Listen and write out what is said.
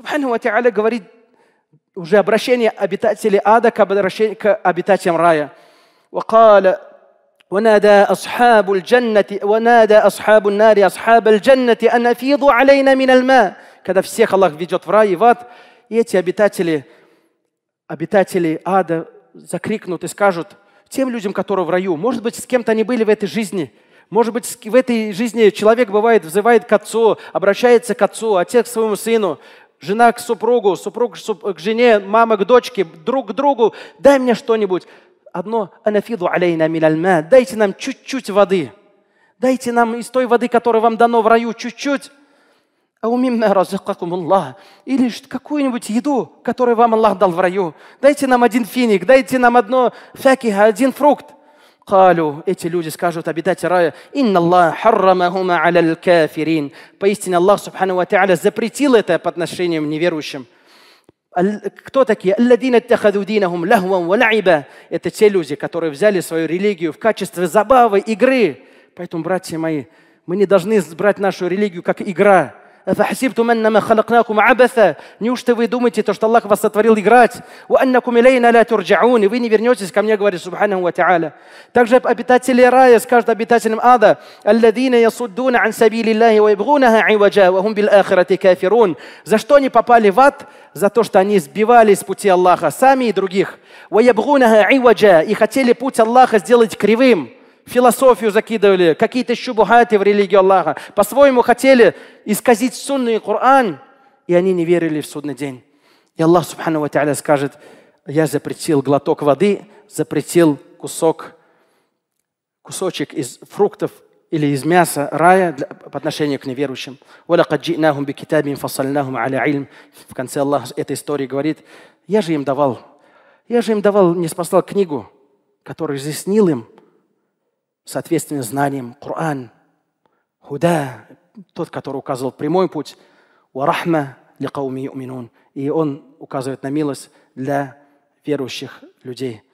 Субхану Та'аля говорит уже обращение обитателей ада к, обращению, к обитателям рая. وقال ونادى أصحاب الجنة ونادى أصحاب النار أصحاب الجنة أن أفيضوا علينا من الماء когда всех Аллах ведет в рай и в ад, и эти обитатели, обитатели ада закрикнут и скажут тем людям, которые в раю, может быть, с кем-то они были в этой жизни, может быть, в этой жизни человек бывает, взывает к отцу, обращается к отцу, отец к своему сыну, жена к супругу, супруг к жене, мама к дочке, друг к другу, дай мне что-нибудь. Одно, анафиду алейна милальма, дайте нам чуть-чуть воды. Дайте нам из той воды, которая вам дано в раю, чуть-чуть. А умимна разыкакум Аллах. Или какую-нибудь еду, которую вам Аллах дал в раю. Дайте нам один финик, дайте нам одно фякиха, один фрукт. Калю, эти люди скажут, обитатели рая, «Инна Аллах харрамахума аля кафирин». Поистине Аллах, субхану ва та'аля, запретил это по отношению к неверующим. Кто такие? «Алладина тахадудинахум лахван ва лаиба». Это те люди, которые взяли свою религию в качестве забавы, игры. Поэтому, братья мои, мы не должны брать нашу религию как игра – أفحسبتم أنما خلقناكم عبثا Неужто вы думаете, то, что Аллах вас сотворил играть? И вы не вернетесь ко мне, говорит Субханаху Ва Также обитатели рая скажут обитателям ада الذين يصدون عن سبيل الله ويبغونها عوجا وهم بالآخرة كافرون За что они попали в ад? За то, что они сбивались с пути Аллаха сами и других. ويبغونها Иваджа И хотели путь Аллаха сделать кривым философию закидывали, какие-то щубухаты в религию Аллаха, по-своему хотели исказить сунну и Коран, и они не верили в судный день. И Аллах Субхану Ва скажет, я запретил глоток воды, запретил кусок, кусочек из фруктов или из мяса рая для, по отношению к неверующим. В конце Аллах этой истории говорит, я же им давал, я же им давал, не спасал книгу, которую изъяснил им, соответственно, знаниям Коран, худа, тот, который указывал прямой путь, варахма ликауми уминун. И он указывает на милость для верующих людей.